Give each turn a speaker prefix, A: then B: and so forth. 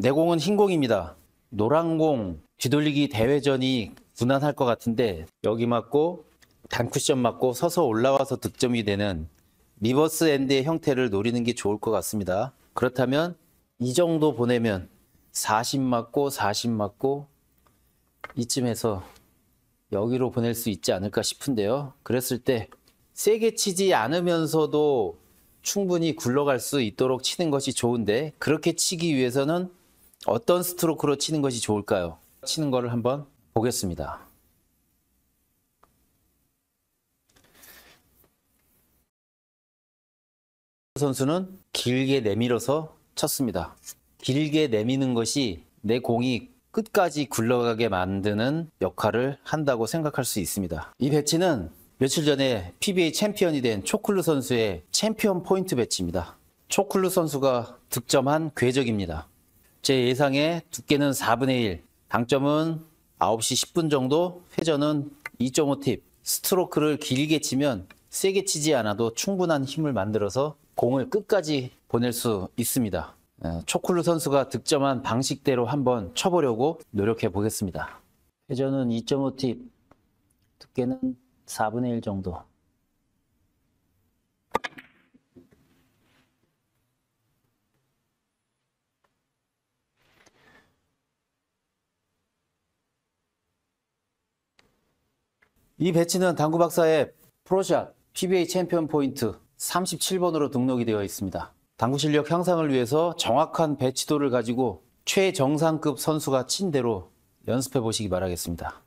A: 내공은 흰공입니다. 노란공 뒤돌리기 대회전이 무난할 것 같은데 여기 맞고 단쿠션 맞고 서서 올라와서 득점이 되는 리버스 엔드의 형태를 노리는 게 좋을 것 같습니다. 그렇다면 이 정도 보내면 40 맞고 40 맞고 이쯤에서 여기로 보낼 수 있지 않을까 싶은데요. 그랬을 때 세게 치지 않으면서도 충분히 굴러갈 수 있도록 치는 것이 좋은데 그렇게 치기 위해서는 어떤 스트로크로 치는 것이 좋을까요? 치는 것을 한번 보겠습니다. 선수는 길게 내밀어서 쳤습니다. 길게 내미는 것이 내 공이 끝까지 굴러가게 만드는 역할을 한다고 생각할 수 있습니다. 이 배치는 며칠 전에 PBA 챔피언이 된 초클루 선수의 챔피언 포인트 배치입니다. 초클루 선수가 득점한 궤적입니다. 제 예상의 두께는 4분의 1, 당점은 9시 10분 정도, 회전은 2.5팁. 스트로크를 길게 치면 세게 치지 않아도 충분한 힘을 만들어서 공을 끝까지 보낼 수 있습니다. 어, 초쿨루 선수가 득점한 방식대로 한번 쳐보려고 노력해 보겠습니다. 회전은 2.5팁, 두께는 4분의 1 정도. 이 배치는 당구 박사의 프로샷 PBA 챔피언 포인트 37번으로 등록이 되어 있습니다. 당구 실력 향상을 위해서 정확한 배치도를 가지고 최정상급 선수가 친 대로 연습해 보시기 바라겠습니다.